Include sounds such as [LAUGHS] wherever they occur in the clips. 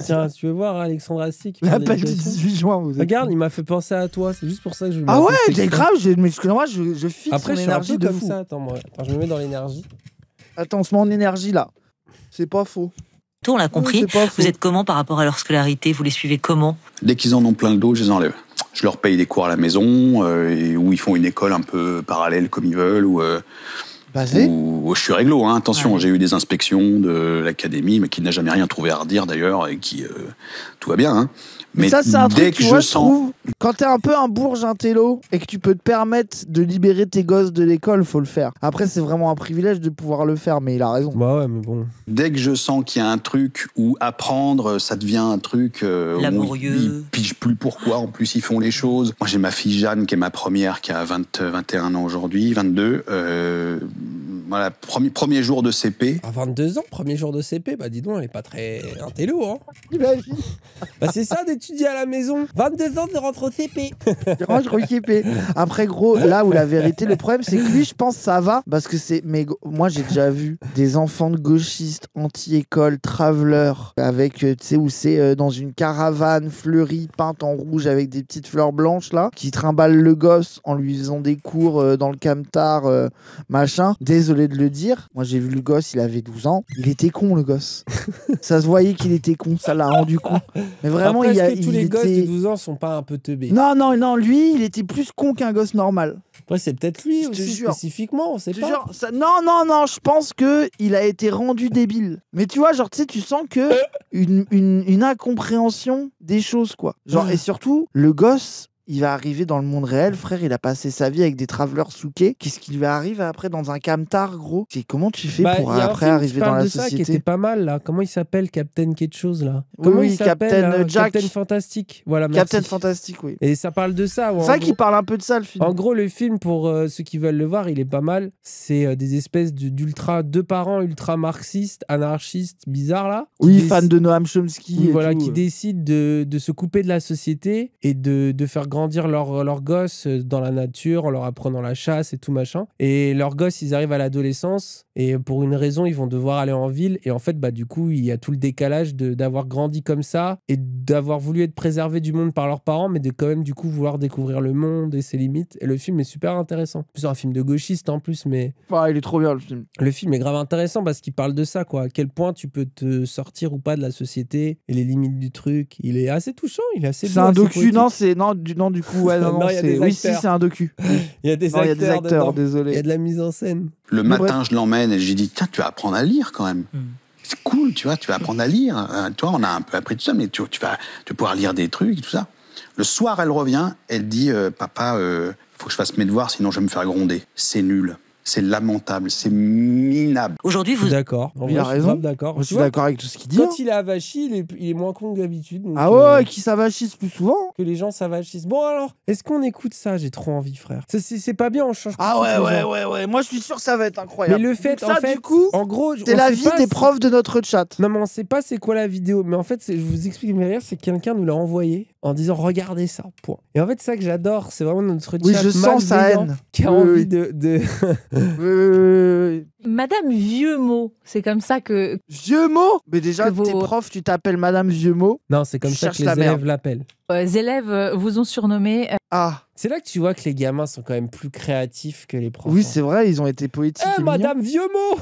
[LAUGHS] Tiens, tu veux voir hein, Alexandre Astic L'appel du 18 juin. Regarde, il m'a fait penser à toi. C'est juste pour ça que je. Ah ouais, c'est grave. Je, mexcuse moi, je, je fixe Après, de comme ça. Attends, moi, je me mets dans l'énergie. Attends, c'est mon énergie là. C'est pas faux. Tout, on l'a compris. vous êtes comment par rapport à leur scolarité Vous les suivez comment Dès qu'ils en ont plein le dos, je les enlève. Je leur paye des cours à la maison, euh, ou ils font une école un peu parallèle comme ils veulent, ou. Euh, je suis réglo, hein. attention, j'ai eu des inspections de l'académie, mais qui n'a jamais rien trouvé à redire d'ailleurs, et qui. Euh, tout va bien. Hein. Mais, ça, c'est un dès truc que je sens. Trouve, quand t'es un peu un bourge, un et que tu peux te permettre de libérer tes gosses de l'école, faut le faire. Après, c'est vraiment un privilège de pouvoir le faire, mais il a raison. Bah ouais, mais bon. Dès que je sens qu'il y a un truc où apprendre, ça devient un truc. Euh, Laborieux. Où ils, plus pourquoi, en plus, ils font les choses. Moi, j'ai ma fille Jeanne, qui est ma première, qui a 21 ans aujourd'hui, 22. Euh, voilà, premier, premier jour de CP. À 22 ans, premier jour de CP, bah dis donc, elle est pas très intello, hein Bah c'est ça d'étudier à la maison. 22 ans, de rentrer au CP. je Après, gros, là où la vérité, le problème, c'est que lui, je pense, ça va, parce que c'est... Mais moi, j'ai déjà vu des enfants de gauchistes, anti-école, travelers, avec, euh, tu sais, où c'est euh, dans une caravane fleurie, peinte en rouge, avec des petites fleurs blanches, là, qui trimballent le gosse en lui faisant des cours euh, dans le camtar, machin désolé de le dire, moi j'ai vu le gosse, il avait 12 ans, il était con le gosse. [LAUGHS] ça se voyait qu'il était con, ça l'a rendu con. Mais vraiment, il y a. Que tous les gosses de 12 ans sont pas un peu teubés. Non, non, non, lui, il était plus con qu'un gosse normal. Après, c'est peut-être lui aussi, spécifiquement, on sait pas. Non, non, non, je pense que il a été rendu débile. Mais tu vois, genre, tu sais, tu sens que euh. une, une incompréhension des choses, quoi. Genre, ah. et surtout, le gosse, il va arriver dans le monde réel, frère. Il a passé sa vie avec des travelers soukés. Qu'est-ce qui lui arrive après dans un camtar, gros C'est Comment tu fais bah, pour après arriver dans la de ça qui était pas mal là. Comment il s'appelle, Captain quelque chose là Comment il s'appelle euh, Jack. Captain Fantastique. Voilà. Captain Fantastique, oui. Et ça parle de ça. c'est ça qui parle un peu de ça le film. En gros, le film pour euh, ceux qui veulent le voir, il est pas mal. C'est euh, des espèces d'ultra deux parents ultra marxistes, anarchistes, bizarres là. Oui, fan de Noam Chomsky. voilà, qui décide de, se couper de la société et de, faire faire grandir leurs leur gosses euh, dans la nature en leur apprenant la chasse et tout machin. Et leurs gosses, ils arrivent à l'adolescence et pour une raison, ils vont devoir aller en ville. Et en fait, bah, du coup, il y a tout le décalage d'avoir grandi comme ça et d'avoir voulu être préservé du monde par leurs parents, mais de quand même, du coup, vouloir découvrir le monde et ses limites. Et le film est super intéressant. C'est un film de gauchiste en plus, mais. Ah, il est trop bien le film. Le film est grave intéressant parce qu'il parle de ça, quoi. À quel point tu peux te sortir ou pas de la société et les limites du truc. Il est assez touchant, il est assez C'est un docu, non, c'est. Non, du, du coup, [LAUGHS] c'est. Oui, si, c'est un docu. [LAUGHS] il y a des acteurs. désolé. Il y a de la mise en scène. Le matin, je l'emmène et j'ai dit tiens, tu vas apprendre à lire quand même. Mm. C'est cool, tu vois, tu vas apprendre à lire. Euh, toi, on a un peu appris tout ça, mais tu, vas tu pouvoir lire des trucs tout ça. Le soir, elle revient, elle dit euh, papa, il euh, faut que je fasse mes devoirs, sinon je vais me faire gronder. C'est nul c'est lamentable, c'est minable. Aujourd'hui, vous. D'accord. Il a raison. D'accord. Je suis d'accord avec tout ce qu'il dit. Quand hein. il est avachi, il est, moins con que d'habitude. Ah ouais, euh, qui s'avachissent plus souvent. Que les gens s'avachissent. Bon, alors, est-ce qu'on écoute ça J'ai trop envie, frère. C'est pas bien, on change. Ah ouais, ouais, ouais, ouais. Moi, je suis sûr que ça va être incroyable. Mais le fait, ça, en fait, du coup, en gros, c'est la vie des profs de notre chat. Non, mais on sait pas c'est quoi la vidéo. Mais en fait, je vous explique derrière, c'est quelqu'un nous l'a envoyé en disant regardez ça. Point. Et en fait, c'est ça que j'adore, c'est vraiment notre oui, je sens sa haine. qui a envie de. de... [LAUGHS] oui, Madame Vieux Mot, c'est comme ça que. Vieux Mot Mais déjà, vos... t'es prof, tu t'appelles Madame Vieux Mot. Non, c'est comme ça que euh, les élèves l'appellent. les élèves vous ont surnommé. Euh, ah c'est là que tu vois que les gamins sont quand même plus créatifs que les profs. Oui, hein. c'est vrai, ils ont été poétiques. Eh, madame, vieux [LAUGHS] mot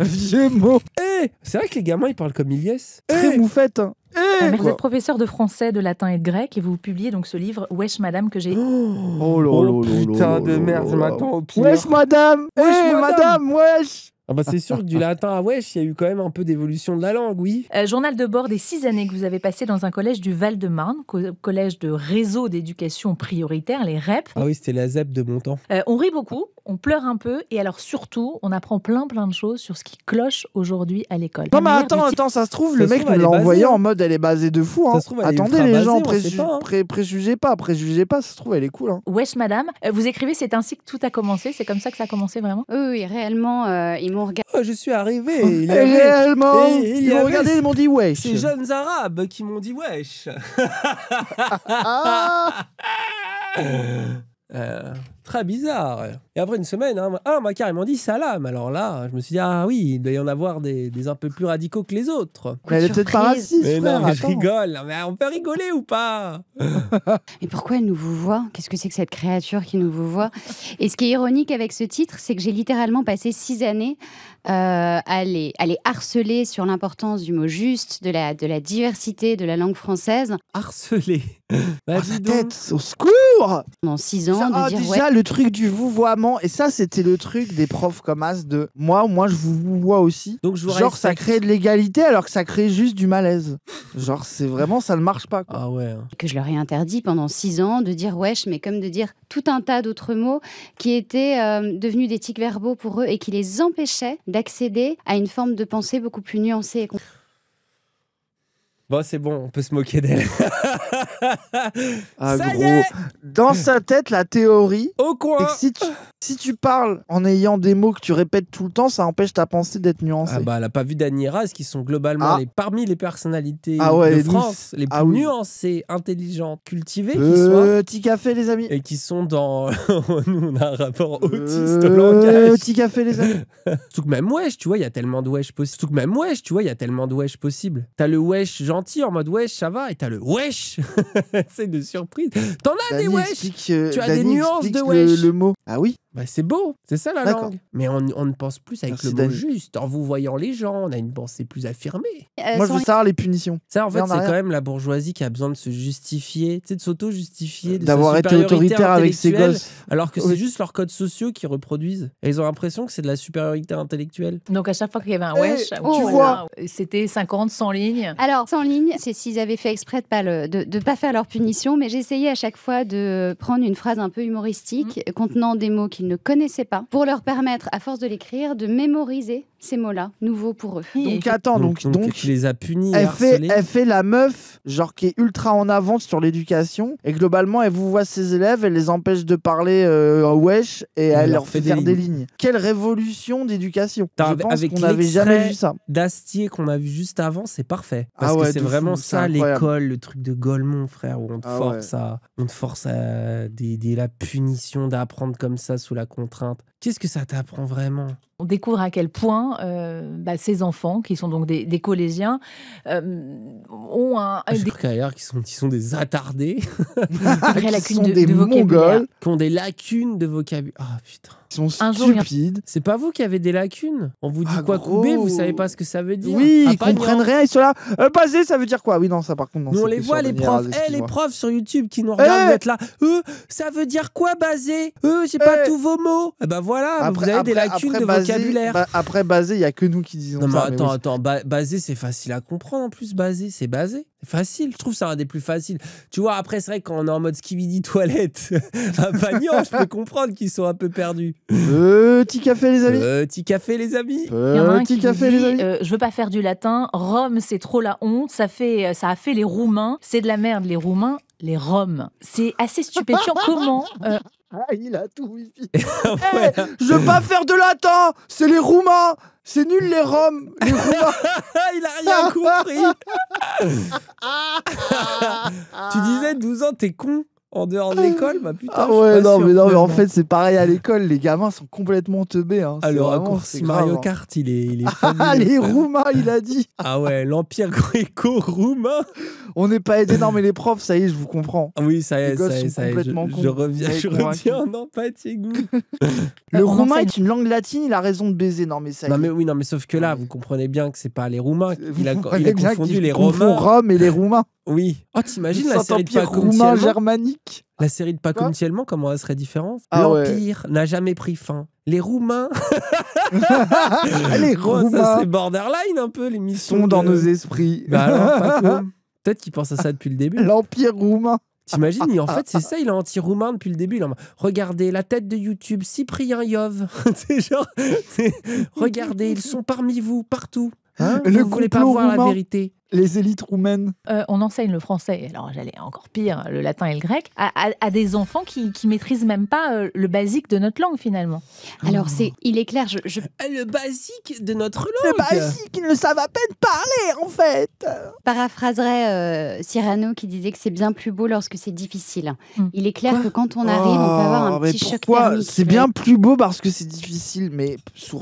Vieux mot Eh C'est vrai que les gamins, ils parlent comme Iliès. Très eh. moufette hein. eh ah, Vous êtes professeur de français, de latin et de grec, et vous publiez donc ce livre Wesh Madame que j'ai. Oh, oh, oh putain de merde, je m'attends au pire. Wesh Madame Wesh eh, madame Wesh ah bah, c'est sûr que du latin à Wesh, il y a eu quand même un peu d'évolution de la langue, oui. Euh, journal de bord des six années que vous avez passées dans un collège du Val-de-Marne, collège de réseau d'éducation prioritaire, les REP. Ah oui, c'était la ZEP de mon temps. Euh, on rit beaucoup, on pleure un peu, et alors surtout, on apprend plein plein de choses sur ce qui cloche aujourd'hui à l'école. attends, attends, ça se trouve, le mec me l'a envoyé hein. en mode elle est basée de fou. Hein. Attendez les gens, préju pas, hein. préjugez pas, préjugez pas, ça se trouve, elle est cool. Hein. Wesh madame, euh, vous écrivez, c'est ainsi que tout a commencé, c'est comme ça que ça a commencé vraiment Oui, oui réellement, euh, Oh, je suis arrivé. Oh. Il Réellement. ils m'ont regardé et m'ont dit wesh. Ces jeunes arabes qui m'ont dit wesh. Ah. [LAUGHS] Euh, Très bizarre. Et après une semaine, hein, un m'a carrément dit salam. Alors là, je me suis dit, ah oui, il doit y en avoir des, un peu plus radicaux que les autres. Mais elle était pas mais je rigole. on peut rigoler ou pas Et [LAUGHS] pourquoi elle nous vous voit Qu'est-ce que c'est que cette créature qui nous vous voit Et ce qui est ironique avec ce titre, c'est que j'ai littéralement passé six années euh, à, les, harceler sur l'importance du mot juste, de la, de la diversité de la langue française. Harceler tête, au secours Dans six ans, de ah, dire, ouais, le truc du vouvoiement. Et ça, c'était le truc des profs comme As de moi, moi, je vous vois aussi. Donc, Genre, ça crée de l'égalité alors que ça crée juste du malaise. Genre, c'est vraiment, ça ne marche pas. Ah ouais. Hein. Que je leur ai interdit pendant six ans de dire wesh, mais comme de dire tout un tas d'autres mots qui étaient euh, devenus des tics verbaux pour eux et qui les empêchaient d'accéder à une forme de pensée beaucoup plus nuancée et Bon, c'est bon, on peut se moquer d'elle. Ah, ça Y est Dans sa tête, la théorie. Au coin. Si tu, si tu, parles en ayant des mots que tu répètes tout le temps, ça empêche ta pensée d'être nuancée. Ah, bah, elle a pas vu ce qui sont globalement ah. parmi les personnalités ah de France, les plus nuancées, intelligentes, cultivées. petit café, les amis. Et qui sont dans. [LAUGHS] Nous, on a un rapport euh, autiste au langage. Petit café, les amis. [LAUGHS] Surtout que même wesh, tu vois, il y a tellement de wesh possible. Surtout que même wesh, tu vois, il y a tellement de wesh possible. T'as le wesh, genre en mode wesh, ça va, et t'as le wesh. [LAUGHS] c'est une surprise. T'en as des wesh. Euh, tu as des nuances de wesh. le, mot. Ah oui bah, c'est beau, c'est ça la langue. Mais on, ne pense plus avec le mot juste. En vous voyant les gens, on a une pensée plus affirmée. Euh, Moi, je veux savoir les punitions. Ça, en fait, c'est quand même la bourgeoisie qui a besoin de se justifier, de s'auto-justifier, d'avoir été autoritaire avec ses gosses. Alors que c'est juste leurs codes sociaux qui reproduisent. Et ils ont l'impression que c'est de la supériorité intellectuelle. Donc, à chaque fois qu'il y avait un wesh, eh, oh tu oh, c'était 50, 100 lignes. Alors, 100 lignes, c'est s'ils avaient fait exprès de pas de, pas faire leur punition. Mais j'essayais à chaque fois de prendre une phrase un peu humoristique, mm. contenant des mots qui ne connaissaient pas, pour leur permettre, à force de l'écrire, de mémoriser ces mots-là, nouveaux pour eux. Donc attends, donc, donc, les a punis. Elle fait, la meuf, genre qui est ultra en avance sur l'éducation, et globalement elle vous voit ses élèves, elle les empêche de parler euh, wesh, et elle, leur fait, faire des lignes. Quelle révolution d'éducation Je pense qu'on n'avait jamais vu ça. D'Astier qu'on a vu juste avant, c'est parfait. ah ouais, que c'est vraiment ça l'école, le truc de Golemont, frère, où on te ah force à, on te force à des, la punition d'apprendre comme ça sous la contrainte. Qu'est-ce que ça t'apprend vraiment On découvre à quel point euh, bah, ces enfants, qui sont donc des, collégiens, euh, ont un. Ah, un des... qui sont, qui sont des attardés, qui [LAUGHS] sont des qui ont des lacunes de vocabulaire. Ah putain. Ils sont stupides. C'est pas vous qui avez des lacunes. On vous dit ah, quoi couper, vous savez pas ce que ça veut dire. Oui, ah, ils comprennent rien, ils sont là. basé, euh, ça veut dire quoi Oui, non, ça par contre. on les voit, les profs. Eh, les profs sur YouTube qui nous regardent, eh être là. Eux, ça veut dire quoi, basé Eux, j'ai pas eh tous vos mots. Eh ben voilà voilà, après, vous avez des lacunes de vocabulaire. après basé, il n'y a que nous qui disons non, mais attends, mais attends, basé, c'est facile à comprendre en plus, basé, c'est basé. Facile, je trouve ça un des plus faciles. Tu vois, après, c'est vrai qu'on quand on est en mode skibidi toilette, à [LAUGHS] Pagnon, je peux comprendre qu'ils sont un peu perdus. Petit café, les amis. Petit café, les amis. Petit café, les amis. Euh, je veux pas faire du latin. Rome, c'est trop la honte. Ça, fait, euh, ça a fait les Roumains. C'est de la merde, les Roumains les Roms. C'est assez stupéfiant comment euh, ah, il a tout wifi. [LAUGHS] Eh, je veux pas faire de latin, c'est les Roumains. C'est nul les Roms. [LAUGHS] il a rien compris. [LAUGHS] tu disais 12 ans, t'es con en dehors de l'école bah putain ah ouais non mais, non mais en fait c'est pareil à l'école les gamins sont complètement teubés hein. ah, le raccourci Mario hein. Kart il est il [LAUGHS] ah les roumains il a dit ah ouais l'empire gréco-roumain on n'est pas aidé non mais les profs ça y est je vous comprends ah oui ça y est ça y est, je, reviens je reviens en empathie [LAUGHS] le roumain est une langue latine il a raison de baiser non mais ça non mais oui non mais sauf que là vous comprenez bien que c'est pas les roumains il a, il a confondu les romains Rome et les roumains oui. Oh, t'imagines la série de de roumain germanique La série de pas comment elle serait différente ah L'empire n'a jamais pris fin. Les Roumains. [LAUGHS] les Roumains. Ça, c'est borderline un peu, les missions. Sont dans nos esprits. Bah, [LAUGHS] Peut-être qu'ils pensent à ça depuis le début. L'empire roumain. T'imagines, en fait, c'est [LAUGHS] ça, il est anti-roumain depuis le début. Regardez, la tête de YouTube, Cyprien Yov. regardez, ils sont parmi vous, partout. Hein, vous ne voulez pas voir la vérité les élites roumaines euh, On enseigne le français, alors j'allais encore pire, le latin et le grec, à, des enfants qui, qui maîtrisent même pas euh, le basique de notre langue finalement. Alors c'est, il est clair, je, euh, Le basique de notre langue Le basique, ils ne savent à peine parler en fait Paraphraserait Cyrano qui disait que c'est bien plus beau lorsque c'est difficile. Hmm. Il est clair que quand on arrive, on peut oh, avoir un petit choc Pourquoi C'est bien plus beau parce que c'est difficile, mais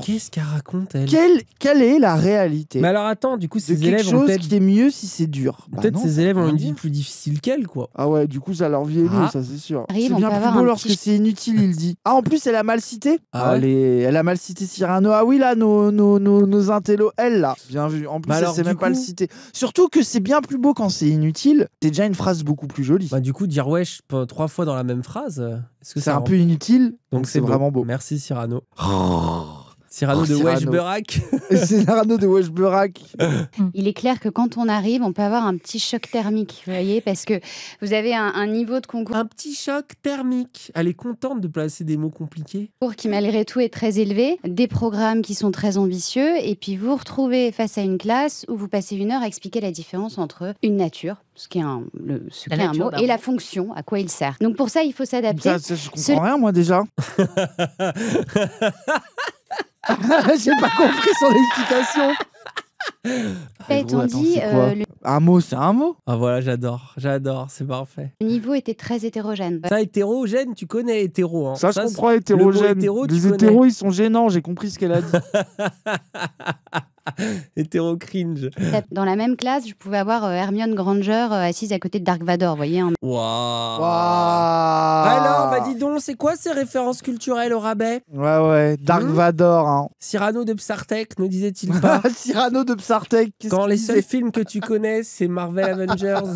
Qu'est-ce qu'elle raconte elle quelle, quelle est la réalité Mais alors attends, du coup ces élèves ont peut mieux si c'est dur. Bah Peut-être ces ses élèves ont une vie plus difficile qu'elle, quoi. Ah ouais, du coup, ça leur vient mieux, ah. ça c'est sûr. c'est bien plus beau lorsque c'est inutile, il dit. Ah, en plus, elle a mal cité. Ah, elle, ah, elle a mal cité Cyrano. Ah oui, là, nos, nos, nos, nos intellos, elle, là. Bien vu. En plus, bah elle même pas le citer. Surtout que c'est bien plus beau quand c'est inutile. C'est déjà une phrase beaucoup plus jolie. Bah, du coup, dire wesh trois fois dans la même phrase, euh, ce que c'est un peu inutile Donc, c'est, vraiment beau. Merci, Cyrano. [LAUGHS] Oh, [LAUGHS] Cyrano de Weshburak. Cyrano [LAUGHS] de Weshburak. Il est clair que quand on arrive, on peut avoir un petit choc thermique, vous voyez, parce que vous avez un, niveau de concours. Un petit choc thermique. Elle est contente de placer des mots compliqués. Pour qui, malgré tout, est très élevé, des programmes qui sont très ambitieux, et puis vous vous retrouvez face à une classe où vous passez une heure à expliquer la différence entre une nature, ce qui est un, ce qui est un mot, et la fonction, à quoi il sert. Donc pour ça, il faut s'adapter. je comprends rien, moi, déjà. [LAUGHS] [LAUGHS] J'ai pas compris son explication. Ça [LAUGHS] bah, ah, étant dit, euh, Un mot, c'est un mot Ah voilà, j'adore, j'adore, c'est parfait. Le niveau était très hétérogène. Ça, hétérogène, tu connais hétéro. Hein. Ça, je comprends, hétérogène. hétéro, Les hétéros, ils sont gênants, j'ai compris ce qu'elle a dit. [LAUGHS] Hétéro [LAUGHS] cringe. Dans la même classe, je pouvais avoir euh, Hermione Granger euh, assise à côté de Dark Vador, vous voyez. Waouh Alors, bah dis donc, c'est quoi ces références culturelles au rabais Ouais, ouais, Dark hmm Vador. Hein. Cyrano de Psartek, ne disait-il pas [LAUGHS] Cyrano de Psartek. Quand les seuls films que tu connais, c'est Marvel Avengers. [LAUGHS]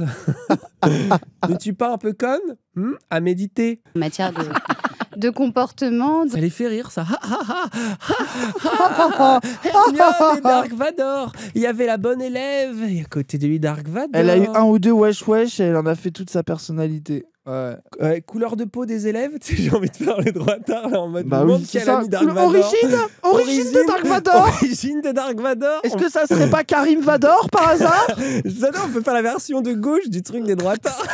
Ne tu pas un peu conne hmm À méditer. En matière de de comportement. Ça les fait rire, ça. [LAUGHS] Hermione et Dark Vador Il y avait la bonne élève, et à côté de lui, Dark Vador. Elle a eu un ou deux wesh wesh et elle en a fait toute sa personnalité. Ouais. couleur de peau des élèves, [LAUGHS] j'ai envie de faire le droit en mode bah oui, a l'ami Dark Origine, origine de Dark Vador. Origine de Dark Vador. Est-ce que ça serait pas Karim Vador par hasard [LAUGHS] Non, on peut faire la version de gauche du truc des droitards.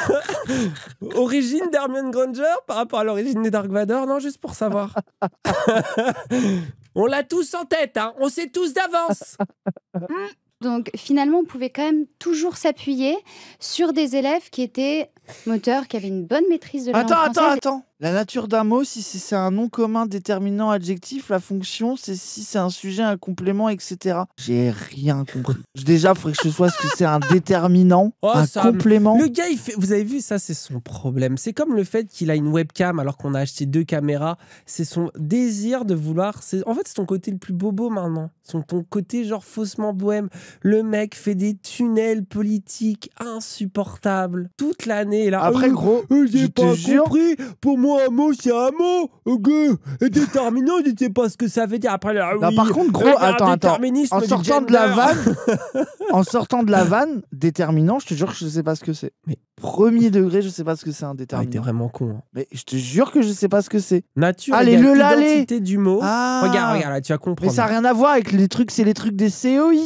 [LAUGHS] origine d'Hermione Granger par rapport à l'origine des Dark Vador, non, juste pour savoir. on l'a tous en tête, hein. on sait tous d'avance. Donc finalement, on pouvait quand même toujours s'appuyer sur des élèves qui étaient moteurs, qui avaient une bonne maîtrise de la Attends, attends, attends. La nature d'un mot, si c'est un nom commun déterminant adjectif, la fonction, c'est si c'est un sujet, un complément, etc. J'ai rien compris. Déjà, il faudrait que je sois ce que c'est un déterminant, oh, un complément. Le gars, vous avez vu, ça, c'est son problème. C'est comme le fait qu'il a une webcam alors qu'on a acheté deux caméras. C'est son désir de vouloir. En fait, c'est ton côté le plus bobo maintenant. C'est ton côté genre faussement bohème. Le mec fait des tunnels politiques insupportables toute l'année. Après, oh, gros, oh, j'ai pas compris. Pour moi, un mot, c'est un mot. Déterminant, je sais pas ce que ça veut dire. Après, par contre, gros, attends, attends. En sortant de la vanne, [LAUGHS] en sortant de la vanne, déterminant, je te jure que je sais pas ce que c'est. Mais premier degré, je sais pas ce que c'est un ah, déterminant. t'es vraiment con. Hein. Mais je te jure que je ne sais pas ce que c'est. Nature. Allez, le l'identité du mot. Ah. Regarde, regarde, tu vas comprendre. Mais ça a rien à voir avec les trucs, c'est les trucs des COI.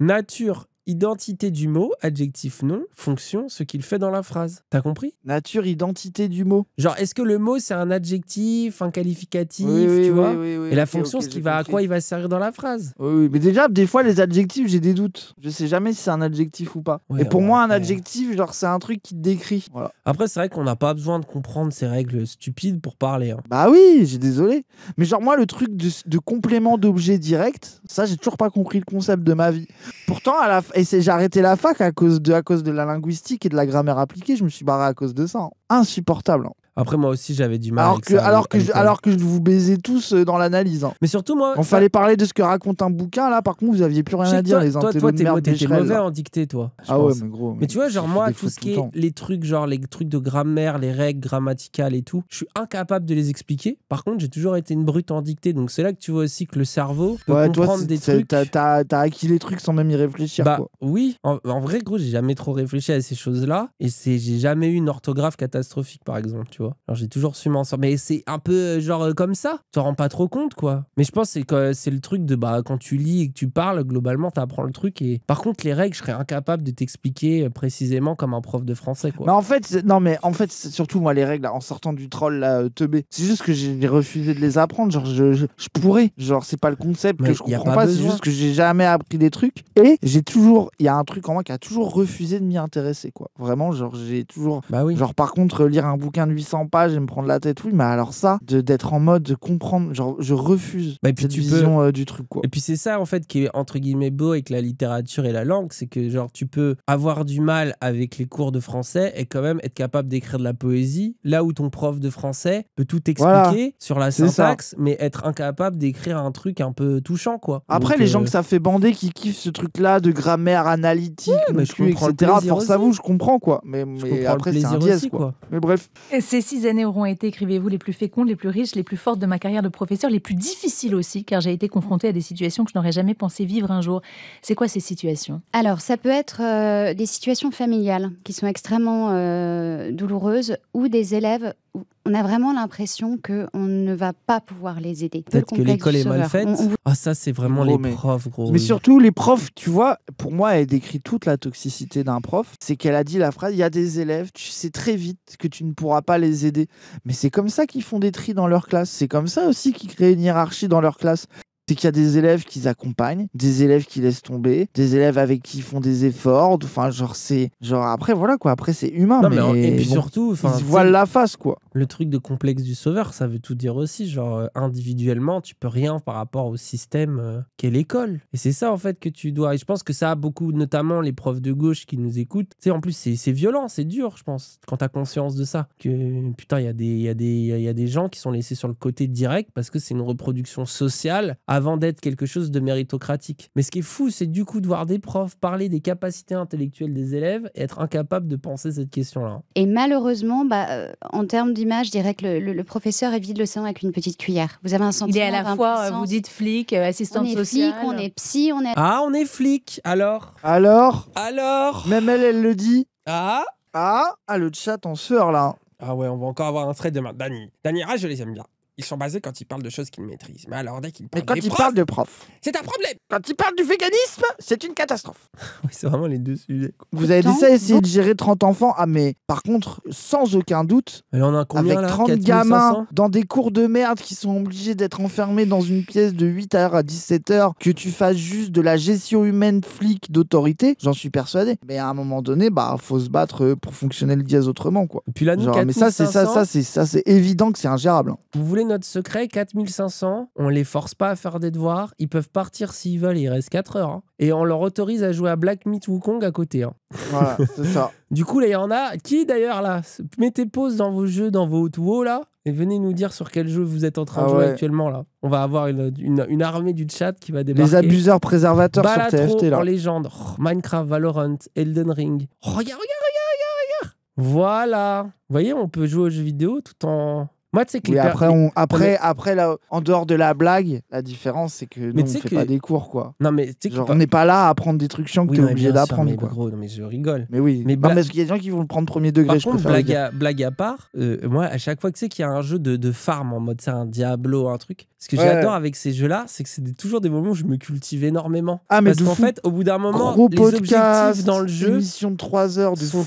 Nature, identité du mot, adjectif nom, fonction, ce qu'il fait dans la phrase. T'as compris Nature, identité du mot. Genre, est-ce que le mot, c'est un adjectif, un qualificatif, tu vois Et la fonction, ce qui va à quoi il va servir dans la phrase. Oui, mais déjà, des fois, les adjectifs, j'ai des doutes. Je sais jamais si c'est un adjectif ou pas. Et pour moi, un adjectif, genre, c'est un truc qui te décrit. Voilà. Après, c'est vrai qu'on n'a pas besoin de comprendre ces règles stupides pour parler. Hein. Bah oui, j'ai désolé. Mais genre, moi, le truc de, de complément d'objet direct, ça, j'ai toujours pas compris le concept de ma vie. Pourtant, à la, fin, et j'ai arrêté la fac à cause, de, à cause de la linguistique et de la grammaire appliquée. Je me suis barré à cause de ça. Insupportable. Hein. Après, moi aussi, j'avais du mal. Alors avec que, ça, alors, que je, alors que vous baisais tous euh, dans l'analyse. Hein. Mais surtout, moi. On fallait parler de ce que raconte un bouquin, là. Par contre, vous aviez plus rien à dire, toi, les Toi, toi, mauvais en dictée, toi. Ah ouais, mais gros. Mais, tu vois, genre, moi, tout ce qui est les trucs, genre, les trucs de grammaire, les règles grammaticales et tout, je suis incapable de les expliquer. Par contre, j'ai toujours été une brute en dictée. Donc, c'est là que tu vois aussi que le cerveau peut ouais, comprendre des trucs. T'as acquis les trucs sans même y réfléchir, bah, Oui. En, vrai, gros, j'ai jamais trop réfléchi à ces choses-là. Et j'ai jamais eu une orthographe catastrophique, par exemple, tu vois. Alors j'ai toujours su m'en sortir. Mais c'est un peu euh, genre euh, comme ça. Tu te rends pas trop compte, quoi. Mais je pense que c'est le truc de bah quand tu lis et que tu parles, globalement, tu apprends le truc. Et par contre, les règles, je serais incapable de t'expliquer euh, précisément comme un prof de français, quoi. Mais bah, en fait, non, mais en fait, surtout moi, les règles, en sortant du troll là, teubé, c'est juste que j'ai refusé de les apprendre. Genre, je, je, pourrais. Genre, c'est pas le concept que je comprends pas. c'est juste que j'ai jamais appris des trucs. Et j'ai toujours, il y a un truc en moi qui a toujours refusé de m'y intéresser, quoi. Vraiment, genre, j'ai toujours. Bah oui. Genre, par contre, lire un bouquin de 800 100 pages et me prendre la tête. Oui, mais alors ça, d'être en mode de comprendre, genre, je refuse bah, et puis vision euh, du truc. Quoi. Et puis c'est ça, en fait, qui est entre guillemets beau avec la littérature et la langue, c'est que, genre, tu peux avoir du mal avec les cours de français et quand même être capable d'écrire de la poésie, là où ton prof de français peut tout expliquer sur la syntaxe, mais être incapable d'écrire un truc un peu touchant, quoi. Après, les euh, gens que ça fait bander, qui kiffent ce truc-là de grammaire analytique, mais je etc., force à vous, je comprends, quoi. Mais, après, c'est un quoi. Mais bref. Et c'est six années auront été, écrivez-vous, les plus fécondes, les plus riches, les plus fortes de ma carrière de professeur, les plus difficiles aussi, car j'ai été confrontée à des situations que je n'aurais jamais pensé vivre un jour. C'est quoi ces situations Alors, ça peut être euh, des situations familiales qui sont extrêmement euh, douloureuses ou des élèves on a vraiment l'impression qu'on ne va pas pouvoir les aider. Peut-être que l'école est mal faite. Ah, ça, c'est vraiment les profs, gros. Mais surtout, les profs, tu vois, pour moi, elle décrit toute la toxicité d'un prof. C'est qu'elle a dit la phrase il y a des élèves, tu sais très vite que tu ne pourras pas les aider. Mais c'est comme ça qu'ils font des tri dans leur classe. C'est comme ça aussi qu'ils créent une hiérarchie dans leur classe c'est qu'il y a des élèves qui accompagnent, des élèves qui laissent tomber, des élèves avec qui ils font des efforts. Enfin, genre, c'est. Genre, après, voilà quoi. Après, c'est humain. mais, et puis surtout, ils voient la face, quoi. Le truc de complexe du sauveur, ça veut tout dire aussi. Genre, euh, individuellement, tu peux rien par rapport au système euh, qu'est l'école. Et c'est ça, en fait, que tu dois. Et je pense que ça a beaucoup, notamment les profs de gauche qui nous écoutent. Tu sais, en plus, c'est violent, c'est dur, je pense, quand t'as conscience de ça. Que putain, il y, a des, y, a y a des gens qui sont laissés sur le côté direct parce que c'est une reproduction sociale avant d'être quelque chose de méritocratique. Mais ce qui est fou, c'est du coup de voir des profs parler des capacités intellectuelles des élèves et être incapable de penser cette question-là. Et malheureusement, bah, euh, en termes d'image, je dirais que le, professeur évite le l'océan avec une petite cuillère. Vous avez un sentiment. Il est à la fois, euh, vous dites flic, euh, assistante sociale. On est flic, on est psy, on est. Ah, on est flic. Alors. Alors. Alors. Même elle, elle le dit. Ah. Ah, ah le chat en sœur là. Ah ouais, on va encore avoir un trait demain. Dani. Dani, ah, je les aime bien ils sont basés quand ils parlent de choses qu'ils maîtrisent. Mais alors, dès qu'ils parlent quand ils parlent de profs, c'est un problème. Quand ils parlent du véganisme, c'est une catastrophe. [LAUGHS] oui, c'est vraiment les deux sujets. Vous avez dit ça, essayer de gérer 30 enfants. Ah, mais par contre, sans aucun doute, on a avec 30 gamins dans des cours de merde qui sont obligés d'être enfermés dans une pièce de 8h à 17h, que tu fasses juste de la gestion humaine flic d'autorité, j'en suis persuadé. Mais à un moment donné, bah, faut se battre euh, pour fonctionner le diaz autrement, quoi. puis mais ça, c'est ça, ça, c'est ça, c'est évident que c'est ingérable. Hein. Vous voulez notre secret, 4500. On les force pas à faire des devoirs. Ils peuvent partir s'ils veulent, il reste 4 heures. Et on leur autorise à jouer à Black Meat Wukong à côté. Voilà, c'est ça. du coup, là, il y en a qui d'ailleurs là Mettez pause dans vos jeux, dans vos hauts-tous-hauts, là. Et venez nous dire sur quel jeu vous êtes en train de jouer actuellement là. On va avoir une, armée du chat qui va débarquer. Les abuseurs préservateurs sur TFT là. en légende. Minecraft, Valorant, Elden Ring. regarde, regarde, regarde, regarde, regarde. Voilà. Vous voyez, on peut jouer aux jeux vidéo tout en moi, tu sais que les après, on, après, après là, en dehors de la blague, la différence, c'est que nous, on fait pas des cours, quoi. Non, mais que on n'est pas là à apprendre des trucs chiants que tu es obligé d'apprendre. Mais gros, non, mais je rigole. Mais oui. Mais, parce qu'il y a des gens qui vont le prendre premier degré. je contre, blague à, blague à, part, euh, moi, à chaque fois que c'est qu'il y a un jeu de, de farm en mode, c'est un Diablo, un truc. Ce que j'adore avec ces jeux-là, c'est que c'est toujours des moments où je me cultive énormément. Ah, mais parce qu'en fait, au bout d'un moment, les objectifs dans le jeu, sont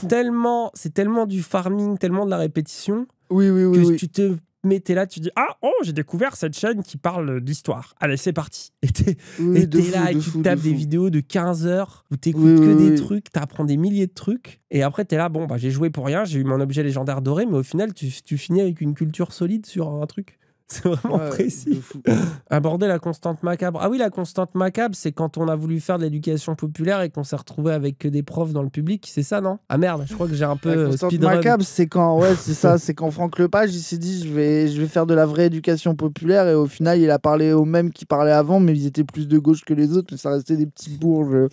tellement, c'est tellement du farming, tellement de la répétition oui, oui, oui. Que tu te mettais là, tu dis Ah, oh, j'ai découvert cette chaîne qui parle d'histoire. Allez, c'est parti. [LAUGHS] Et t'es là et tu tapes des vidéos de 15 heures où t'écoutes que des trucs, t'apprends des milliers de trucs. Et après, t'es là, bon, bah, j'ai joué pour rien, j'ai eu mon objet légendaire doré, mais au final, tu finis avec une culture solide sur un truc. C'est vraiment précis. Aborder la constante macabre. Ah oui, la constante macabre, c'est quand on a voulu faire de l'éducation populaire et qu'on s'est retrouvé avec que des profs dans le public. C'est ça, non Ah merde, je crois que j'ai un peu. La euh, constante macabre, c'est quand, ouais, c'est ça, c'est quand Franck Lepage, il s'est dit, je vais, je vais faire de la vraie éducation populaire et au final, il a parlé aux mêmes qui parlaient avant, mais ils étaient plus de gauche que les autres, mais ça restait des petits bourges. Euh,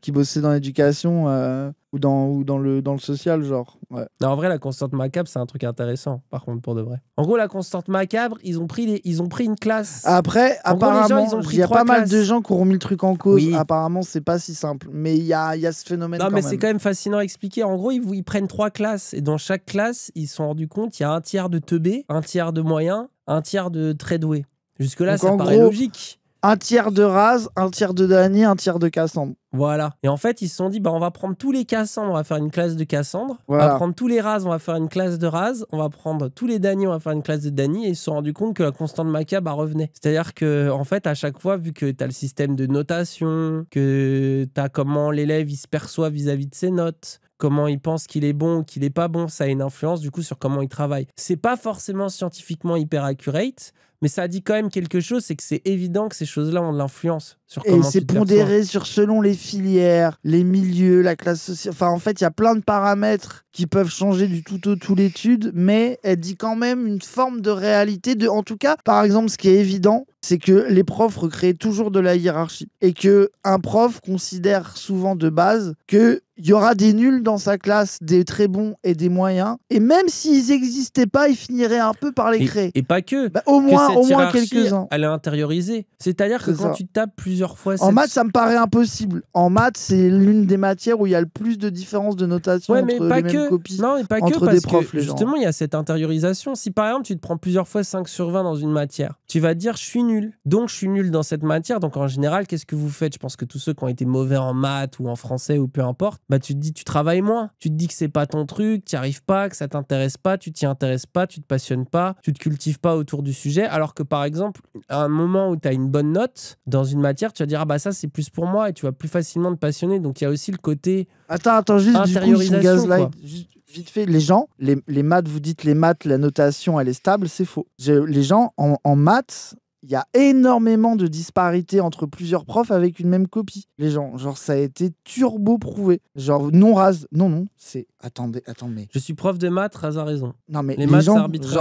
qui bossaient dans l'éducation euh, ou, dans, ou dans, le, dans le social, genre. Non, en vrai, la constante macabre, c'est un truc intéressant, par contre, pour de vrai. En gros, la constante macabre, ils ont pris, les, ils ont pris une classe. Après, apparemment, il y a pas mal de gens qui ont mis le truc en cause. Apparemment, c'est pas si simple. Mais il y a, y a, ce phénomène. Non, mais c'est quand même fascinant à expliquer. En gros, ils, ils prennent trois classes. Et dans chaque classe, ils se sont rendus compte qu'il y a un tiers de teubés, un tiers de moyens, un tiers de très doué. Jusque-là, ça paraît logique un tiers de rase, un tiers de Dany, un tiers de Cassandre. Voilà. Et en fait, ils se sont dit, bah, on va prendre tous les Cassandres, on va faire une classe de Cassandre. On va prendre tous les Raz, on va faire une classe de Rase, On va prendre tous les Dany, on va faire une classe de Dany. Et ils se sont rendus compte que la constante macabre bah, revenait. C'est-à-dire que, en fait, à chaque fois, vu que tu as le système de notation, que tu as comment l'élève il se perçoit vis-à-vis de ses notes, comment il pense qu'il est bon ou qu'il n'est pas bon, ça a une influence du coup sur comment il travaille. C'est pas forcément scientifiquement hyper accurate, mais ça dit quand même quelque chose, c'est que c'est évident que ces choses-là ont de l'influence sur comment Et c'est pondéré sur selon les filières, les milieux, la classe sociale. Enfin, en fait, il y a plein de paramètres qui peuvent changer du tout au tout l'étude, mais elle dit quand même une forme de réalité. De, en tout cas, par exemple, ce qui est évident, c'est que les profs recréent toujours de la hiérarchie et que un prof considère souvent de base que il y aura des nuls dans sa classe, des très bons et des moyens. Et même s'ils n'existaient pas, ils finiraient un peu par les créer. Et, pas que. Bah, au moins, au moins quelques-uns. Elle est intériorisée. C'est-à-dire que quand tu tapes plusieurs fois. En maths, ça me paraît impossible. En maths, c'est l'une des matières où il y a le plus de différences de notation ouais, mais entre pas que... copies. Non, mais pas que, des profs, justement, il y a cette intériorisation. Si par exemple, tu te prends plusieurs fois 5 sur 20 dans une matière, tu vas dire je suis nul. Donc, je suis nul dans cette matière. Donc, en général, qu'est-ce que vous faites Je pense que tous ceux qui ont été mauvais en maths ou en français ou peu importe, bah, tu te dis tu travailles moins. Tu te dis que c'est pas ton truc, tu n'y arrives pas, que ça t'intéresse pas, tu t'y intéresses pas, tu te passionnes pas, tu te cultives pas autour du sujet. Alors, alors que par exemple, à un moment où tu as une bonne note dans une matière, tu vas dire ah bah ça c'est plus pour moi et tu vas plus facilement te passionner. Donc il y a aussi le côté attends attends juste intériorisation. Du coup, vite fait, les gens, les, maths, vous dites les maths, la notation elle est stable, c'est faux. les gens en maths il y a énormément de disparités entre plusieurs profs avec une même copie. Les gens, genre ça a été turbo prouvé. Genre non rase, non non, c'est attendez, attendez. Je suis prof de maths, Raz a raison. Non mais les, maths, genre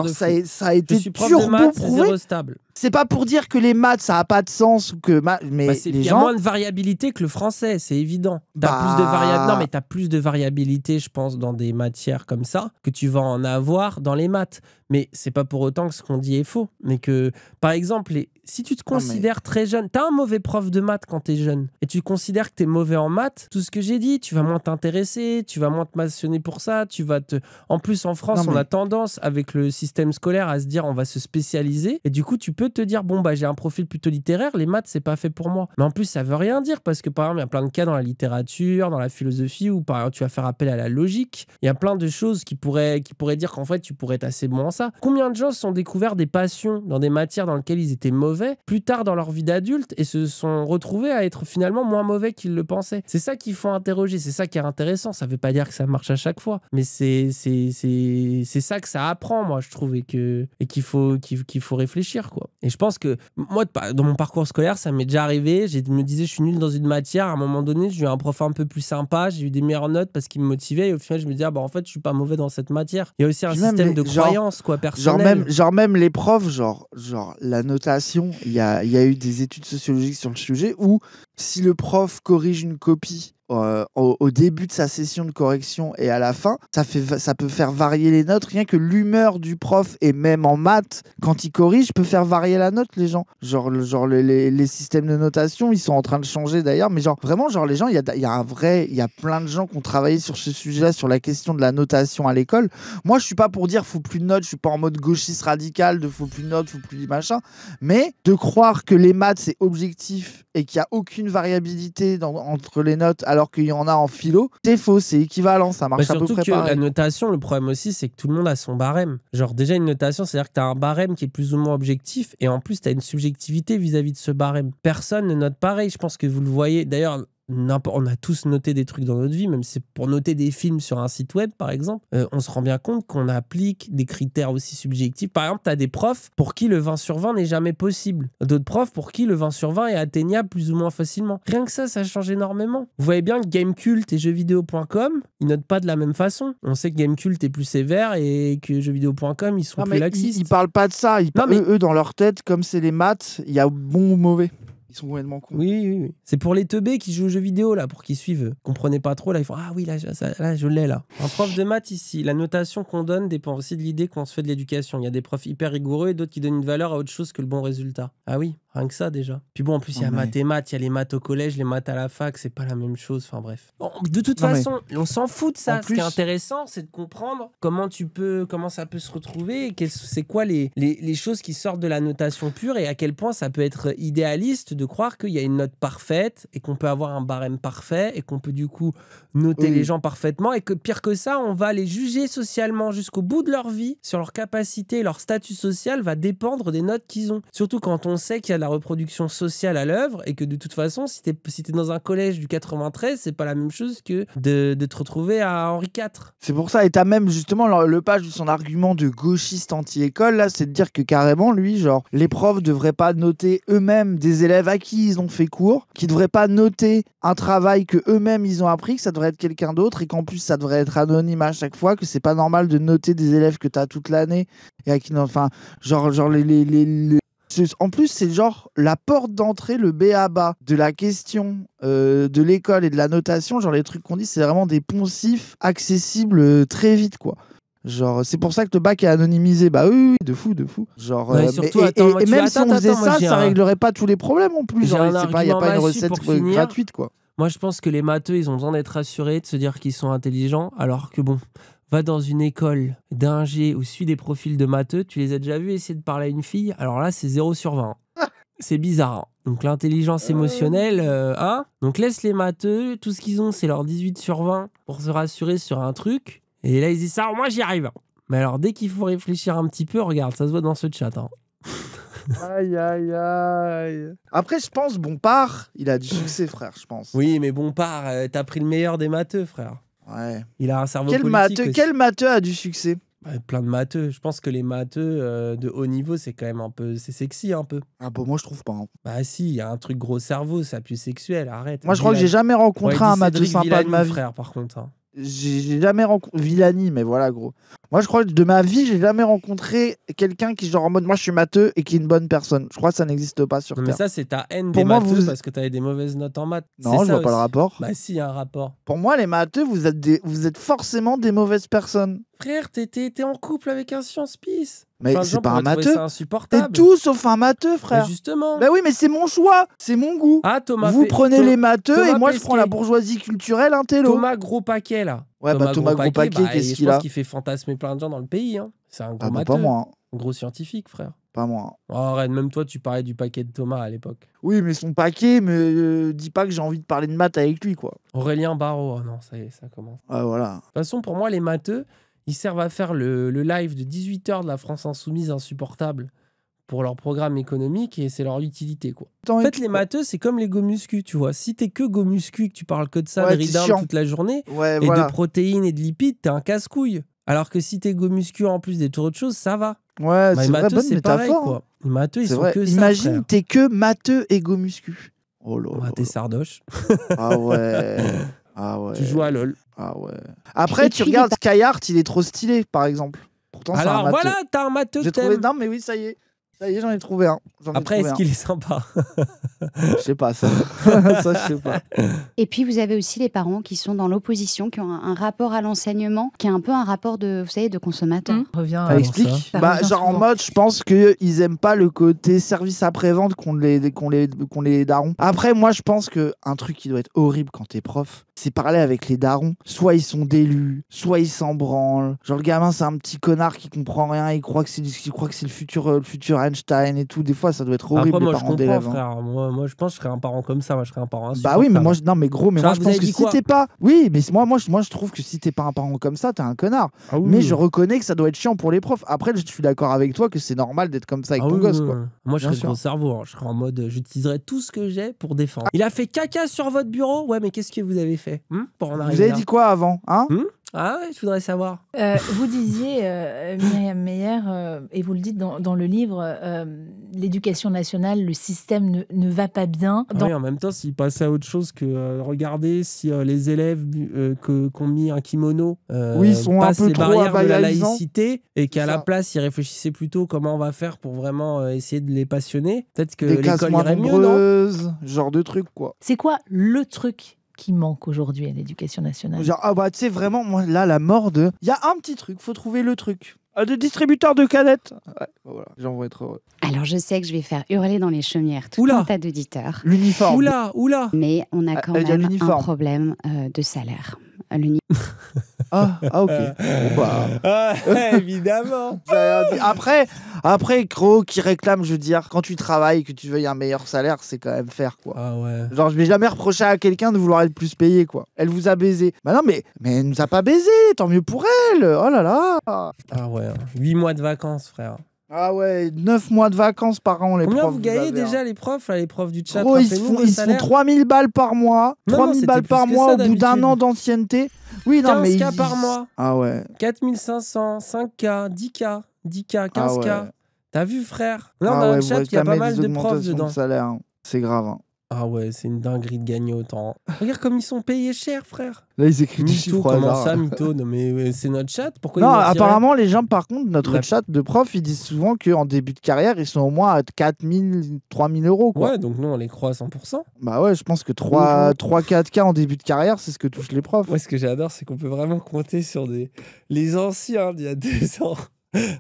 ça, a, été Je stable. C'est pas pour dire que les maths ça a pas de sens ou que mais bah, les gens. Il y a moins de variabilité que le français, c'est évident. Bah plus Non mais t'as plus de variabilité, je pense, dans des matières comme ça que tu vas en avoir dans les maths mais c'est pas pour autant que ce qu'on dit est faux. Mais que, par exemple, si tu te considères très jeune, t'as un mauvais prof de maths quand t'es jeune, et tu considères que t'es mauvais en maths, tout ce que j'ai dit, tu vas moins t'intéresser, tu vas moins te passionner pour ça, tu vas te. En plus, en France, on a tendance avec le système scolaire à se dire on va se spécialiser, et du coup, tu peux te dire bon bah j'ai un profil plutôt littéraire, les maths c'est pas fait pour moi. Mais en plus, ça veut rien dire parce que par exemple, il y a plein de cas dans la littérature, dans la philosophie où par exemple tu vas faire appel à la logique. Il y a plein de choses qui pourraient, qui pourraient dire qu'en fait tu pourrais être assez bon en Combien de gens se sont découverts des passions dans des matières dans lesquelles ils étaient mauvais plus tard dans leur vie d'adulte et se sont retrouvés à être finalement moins mauvais qu'ils le pensaient C'est ça qu'il faut interroger, c'est ça qui est intéressant. Ça veut pas dire que ça marche à chaque fois, mais c'est ça que ça apprend, moi, je trouve, et qu'il faut, qu'il faut réfléchir. quoi. Et je pense que moi, dans mon parcours scolaire, ça m'est déjà arrivé. Je me disais, je suis nul dans une matière. À un moment donné, j'ai eu un prof un peu plus sympa, j'ai eu des meilleures notes parce qu'il me motivait. Et au final, je me disais, ah, bah, en fait, je suis pas mauvais dans cette matière. Il y a aussi un système de croyance. Genre même, genre même les profs, genre, genre la notation, il y a, y a eu des études sociologiques sur le sujet où si le prof corrige une copie euh, au, début de sa session de correction et à la fin, ça, fait, ça peut faire varier les notes. Rien que l'humeur du prof, et même en maths, quand il corrige, peut faire varier la note, les gens. Genre, genre les, systèmes de notation, ils sont en train de changer d'ailleurs, mais genre vraiment, genre les gens, il y a, y a, un vrai, il y a plein de gens qui ont travaillé sur ce sujet-là, sur la question de la notation à l'école. Moi, je suis pas pour dire faut plus de notes, je suis pas en mode gauchiste radical de faut plus de notes, faut plus de machin, mais de croire que les maths, c'est objectif et qu'il n'y a aucune variabilité entre les notes alors qu'il y en a en philo, c'est faux, c'est équivalent, ça marche bah, surtout que La notation, le problème aussi, c'est que tout le monde a son barème. Genre déjà une notation, c'est-à-dire que tu as un barème qui est plus ou moins objectif et en plus tu as une subjectivité vis à -vis de ce barème. Personne ne note pareil, je pense que vous le voyez. D'ailleurs, on a tous noté des trucs dans notre vie, même si c'est pour noter des films sur un site web, par exemple, euh, on se rend bien compte qu'on applique des critères aussi subjectifs. Par exemple, tu as des profs pour qui le 20 sur 20 n'est jamais possible. D'autres profs pour qui le 20 sur 20 est atteignable plus ou moins facilement. Rien que ça, ça change énormément. Vous voyez bien que Gamecult et jeuxvideo.com, ils notent pas de la même façon. On sait que Gamecult est plus sévère et que jeuxvideo.com, ils sont plus laxistes. Ils, parlent pas de ça. Ils mais... eux, dans leur tête, comme c'est les maths, il y a bon ou mauvais. Ils sont vraiment cons. Oui, oui, oui. C'est pour les teubés qui jouent aux jeux vidéo, là, pour qu'ils suivent. Comprenez pas trop, là, ils font Ah oui, là, là je l'ai, là. Un prof de maths ici, la notation qu'on donne dépend aussi de l'idée qu'on se fait de l'éducation. Il y a des profs hyper rigoureux et d'autres qui donnent une valeur à autre chose que le bon résultat. Ah oui. Rien que ça déjà. Puis bon, en plus, il y a maths et maths, il y a les maths au collège, les maths à la fac, c'est pas la même chose. Enfin bref. Bon, de toute façon, on s'en fout de ça. ce qui est intéressant, c'est de comprendre comment tu peux, comment ça peut se retrouver, c'est quoi les, les, les, choses qui sortent de la notation pure et à quel point ça peut être idéaliste de croire qu'il y a une note parfaite et qu'on peut avoir un barème parfait et qu'on peut du coup noter les gens parfaitement et que pire que ça, on va les juger socialement jusqu'au bout de leur vie sur leur capacité, leur statut social va dépendre des notes qu'ils ont. Surtout quand on sait qu'il y a la reproduction sociale à l'œuvre et que de toute façon, si t'es si dans un collège du 93, c'est pas la même chose que de, te retrouver à Henri IV. C'est pour ça, et t'as même justement le, page de son argument de gauchiste anti-école, là, c'est de dire que carrément, lui, genre, les profs devraient pas noter eux-mêmes des élèves à qui ils ont fait cours, qui devraient pas noter un travail que eux-mêmes ils ont appris, que ça devrait être quelqu'un d'autre, et qu'en plus, ça devrait être anonyme à chaque fois, que c'est pas normal de noter des élèves que t'as toute l'année, et à qui, enfin, genre, genre les en plus, c'est genre la porte d'entrée, le B à de la question euh, de l'école et de la notation. Genre, les trucs qu'on dit, c'est vraiment des poncifs accessibles euh, très vite, quoi. Genre, c'est pour ça que le bac est anonymisé. Bah oui, de fou, de fou. Genre, euh, et, et, même si on faisait ça, ça réglerait pas tous les problèmes en plus. il n'y a pas une recette gratuite, quoi. Moi, je pense que les matheux, ils ont besoin d'être rassurés, de se dire qu'ils sont intelligents, alors que bon, va dans une école d'ingé ou suit des profils de matheux, tu les as déjà vus essayer de parler à une fille Alors là, c'est 0 sur 20. Hein. [LAUGHS] C'est bizarre. Hein. Donc l'intelligence euh. émotionnelle, euh, hein Donc laisse les matheux, tout ce qu'ils ont, c'est leur 18 sur 20 pour se rassurer sur un truc. Et là, ils disent ça, moi j'y arrive. Hein. Mais alors, dès qu'il faut réfléchir un petit peu, regarde, ça se voit dans ce chat. Hein. [LAUGHS] aïe, aïe, aïe. Après, je pense, Bompard, il a du succès, frère, je pense. Oui, mais Bompard, euh, t'as pris le meilleur des matheux, frère. Il a un cerveau quel politique. quel matheux a du succès plein de matheux. Je pense que les matheux euh, de haut niveau, c'est quand même un peu. C'est sexy un peu. Ah bon bah, moi je trouve pas. Hein. Bah si, il y a un truc gros cerveau, ça pue sexuel, arrête. Moi je crois que j'ai jamais rencontré un matheux sympa de ma vie. frère par contre. Hein. J'ai jamais rencontré. Villani, mais voilà gros. Moi, je crois que de ma vie, j'ai jamais rencontré quelqu'un qui, genre, en mode, moi, je suis matheux et qui est une bonne personne. Je crois que ça n'existe pas sur Terre. Mais ça, c'est ta haine Pour des matheux parce que tu des mauvaises notes en maths. Non, je vois pas le rapport. Bah, si, il y a un rapport. Pour moi, les matheux, vous êtes, vous êtes forcément des mauvaises personnes. Frère, t'étais en couple avec un science pis. Mais c'est pas un matheux. T'es tout sauf un matheux, bah, frère. Mais justement. Bah oui, mais c'est mon choix, c'est mon goût. Ah, Thomas. Vous prenez les matheux et moi, je prends la bourgeoisie culturelle, Thomas Gros Paquet, là. Ouais, Thomas, bah, Thomas Gros Paquet, bah, qu'est-ce qu'il a Je pense qu'il fait fantasmer plein de gens dans le pays. Hein. C'est un gros ah, bah, matheux, hein. Un gros scientifique, frère. Pas moi. Hein. Oh, même toi, tu parlais du paquet de Thomas à l'époque. Oui, mais son paquet, me euh, dis pas que j'ai envie de parler de maths avec lui, quoi. Aurélien Barraud, oh, non, ça y est, ça commence. Ah, voilà. De toute façon, pour moi, les matheux, ils servent à faire le, le live de 18h de la France Insoumise insupportable pour leur programme économique et c'est leur utilité quoi. En fait les matheux c'est comme les gomuscu tu vois. Si t'es que gomuscu que tu parles que de ça, de d'armes toute la journée et de protéines et de lipides, t'es un casse-couille. Alors que si t'es gomuscu en plus des autres de choses, ça va. Ouais, bah, c'est vrai, bonne métaphore. Pareil, quoi. Hein. Les matheux, ils sont vrai. que Imagine t'es que matheux et gomuscu. Oh là. là. t'es sardoche. ah ouais. [LAUGHS] Ah ouais. Tu joues à LoL. Ah ouais. Après tu regardes Skyheart, il est trop stylé par exemple. Pourtant, Alors un voilà, t'as un matheux. J'ai trouvé non mais oui, ça y est. Ça y est, j'en ai trouvé un. Après, est-ce qu'il est sympa Je sais pas, ça. [LAUGHS] [LAUGHS] ça, je sais pas. Et puis, vous avez aussi les parents qui sont dans l'opposition, qui ont un, rapport à l'enseignement, qui est un peu un rapport de, vous savez, de consommateur. Mmh. Reviens à euh, explique. Bah, genre, en mode, je pense qu'ils aiment pas le côté service après-vente qu'ont les, qu'on les, qu'on les darons. Après, moi, je pense qu'un truc qui doit être horrible quand t'es prof, c'est parler avec les darons. Soit ils sont d'élus, soit ils s'en branlent. Genre, le gamin, c'est un petit connard qui comprend rien, il croit que c'est, que c'est le futur, euh, le futur et tout. Des fois, ça doit être bah, horrible. moi, les parents d'élèves. Hein. Moi, je pense que je serais un parent comme ça. Moi, je serais un parent. Bah oui, mais moi, je... non, mais gros, mais moi, je pense que si t'es pas. Oui, mais moi, moi, moi, je trouve que si t'es pas un parent comme ça, t'es un connard. Ah mais je reconnais que ça doit être chiant pour les profs. Après, je suis d'accord avec toi que c'est normal d'être comme ça avec ah ton gosse. Quoi. moi, je serais serais le cerveau. Hein. Je serais en mode, euh, j'utiliserai tout ce que j'ai pour défendre. Il a fait caca sur votre bureau. Ouais, mais qu'est-ce que vous avez fait hmm, Vous avez dit quoi avant, hein hmm ah, je voudrais savoir. Euh, vous disiez, euh, Myriam Meyer, euh, et vous le dites dans, dans le livre, l'éducation nationale, le système ne, ne va pas bien. Ah oui, en même temps, s'il passait à autre chose que regarder si les élèves qui ont mis un kimono oui, sont passent les barrières de la laïcité et qu'à la place, ils réfléchissaient plutôt comment on va faire pour vraiment essayer de les passionner. Peut-être que l'école irait mieux, non genre de truc, quoi. C'est quoi le truc qui manque aujourd'hui à l'éducation nationale Genre, ah bah tu sais, vraiment, moi, là, la mort de. Il y a un petit truc, faut trouver le truc. Ah, de distributeur de canettes Ouais, bah voilà, j'en vois être heureux. Alors je sais que je vais faire hurler dans les chaumières tout un tas d'auditeurs. L'uniforme Oula, oula Mais on a ah, quand même un problème euh, de salaire. L'uniforme. [LAUGHS] Ah, ah, ok. Euh, bah. [LAUGHS] évidemment. [LAUGHS] après, après, Cro qui réclame, je veux dire, quand tu travailles, que tu veuilles un meilleur salaire, c'est quand même faire quoi. Ah ouais. Genre, je vais jamais reprocher à quelqu'un de vouloir être plus payé quoi. Elle vous a baisé. Bah non, mais, mais elle nous a pas baisé, tant mieux pour elle. Oh là là. Ah ouais, 8 hein. mois de vacances, frère. Ah ouais, 9 mois de vacances par an, les Combien vous gagnez déjà, les profs, les profs du chat ils se font, 3000 balles par mois. 3000 balles par mois au bout d'un an d'ancienneté. Oui, non, 15K par mois. Ah ouais. 4500, 5K, 10K, 10K, 15K. T'as vu, frère Là, on ah a un chat, il a pas mal de profs dedans. salaire, hein. C'est grave. Hein. Ah ouais, c'est une dinguerie de gagner autant. Regarde comme ils sont payés cher, frère. Là, ils écrivent des Comment ça, mytho Non, mais euh, c'est notre chat. Pourquoi Non, apparemment, les gens, par contre, notre chat de prof, ils disent souvent qu'en début de carrière, ils sont au moins à 4000, 3000 euros. Quoi. Ouais, donc nous, on les croit à 100%. Bah ouais, je pense que 3, 4K en début de carrière, c'est ce que touchent les profs. Moi, ce que j'adore, c'est qu'on peut vraiment compter sur des... les anciens d'il y a deux ans